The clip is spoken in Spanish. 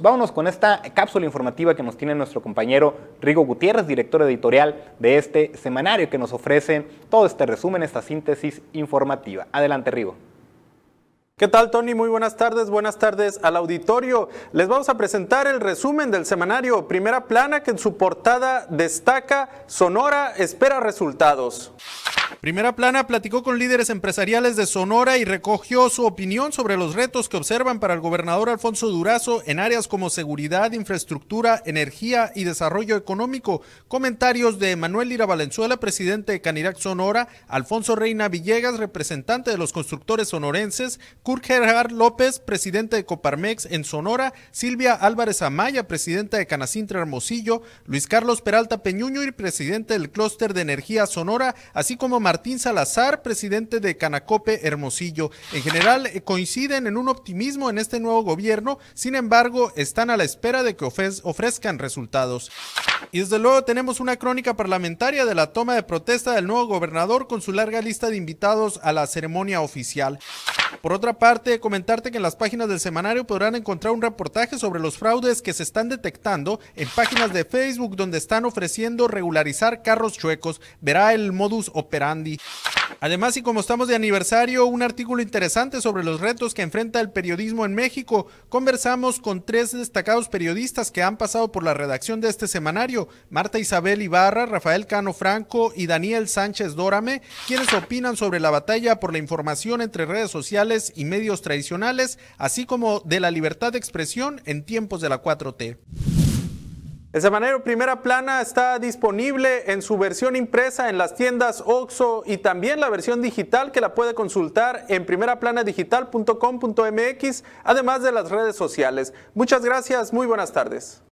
vámonos con esta cápsula informativa que nos tiene nuestro compañero Rigo Gutiérrez, director editorial de este semanario que nos ofrece todo este resumen, esta síntesis informativa. Adelante, Rigo. ¿Qué tal, Tony? Muy buenas tardes. Buenas tardes al auditorio. Les vamos a presentar el resumen del semanario Primera Plana que en su portada destaca Sonora espera resultados. Primera Plana platicó con líderes empresariales de Sonora y recogió su opinión sobre los retos que observan para el gobernador Alfonso Durazo en áreas como seguridad, infraestructura, energía y desarrollo económico. Comentarios de Manuel Lira Valenzuela, presidente de Canirac Sonora, Alfonso Reina Villegas, representante de los constructores sonorenses, Kurt Gerhard López, presidente de Coparmex en Sonora, Silvia Álvarez Amaya, presidenta de Canacintra Hermosillo, Luis Carlos Peralta Peñuño y presidente del Clúster de Energía Sonora, así como Martín Salazar, presidente de Canacope Hermosillo. En general, eh, coinciden en un optimismo en este nuevo gobierno, sin embargo, están a la espera de que ofrezcan resultados. Y desde luego tenemos una crónica parlamentaria de la toma de protesta del nuevo gobernador con su larga lista de invitados a la ceremonia oficial. Por otra Aparte comentarte que en las páginas del semanario podrán encontrar un reportaje sobre los fraudes que se están detectando en páginas de Facebook donde están ofreciendo regularizar carros chuecos. Verá el modus operandi. Además, y como estamos de aniversario, un artículo interesante sobre los retos que enfrenta el periodismo en México. Conversamos con tres destacados periodistas que han pasado por la redacción de este semanario, Marta Isabel Ibarra, Rafael Cano Franco y Daniel Sánchez Dórame, quienes opinan sobre la batalla por la información entre redes sociales y medios tradicionales, así como de la libertad de expresión en tiempos de la 4T. El semanario Primera Plana está disponible en su versión impresa en las tiendas OXO y también la versión digital que la puede consultar en primeraplanadigital.com.mx, además de las redes sociales. Muchas gracias, muy buenas tardes.